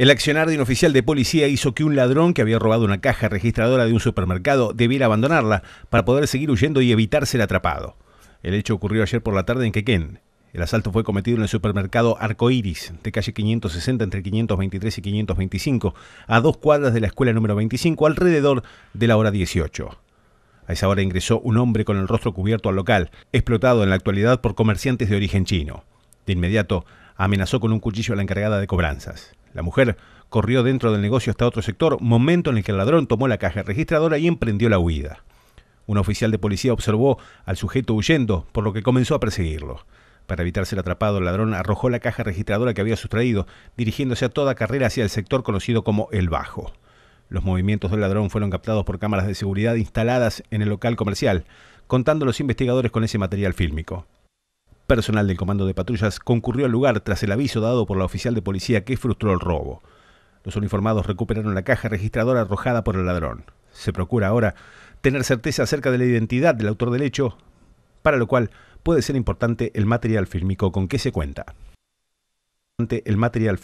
El accionar de un oficial de policía hizo que un ladrón que había robado una caja registradora de un supermercado debiera abandonarla para poder seguir huyendo y evitar ser atrapado. El hecho ocurrió ayer por la tarde en Quequén. El asalto fue cometido en el supermercado Arcoiris, de calle 560 entre 523 y 525, a dos cuadras de la escuela número 25, alrededor de la hora 18. A esa hora ingresó un hombre con el rostro cubierto al local, explotado en la actualidad por comerciantes de origen chino. De inmediato, amenazó con un cuchillo a la encargada de cobranzas. La mujer corrió dentro del negocio hasta otro sector, momento en el que el ladrón tomó la caja registradora y emprendió la huida. Un oficial de policía observó al sujeto huyendo, por lo que comenzó a perseguirlo. Para evitar ser atrapado, el ladrón arrojó la caja registradora que había sustraído, dirigiéndose a toda carrera hacia el sector conocido como El Bajo. Los movimientos del ladrón fueron captados por cámaras de seguridad instaladas en el local comercial, contando los investigadores con ese material fílmico. Personal del Comando de Patrullas concurrió al lugar tras el aviso dado por la oficial de policía que frustró el robo. Los uniformados recuperaron la caja registradora arrojada por el ladrón. Se procura ahora tener certeza acerca de la identidad del autor del hecho, para lo cual puede ser importante el material fílmico con que se cuenta. El material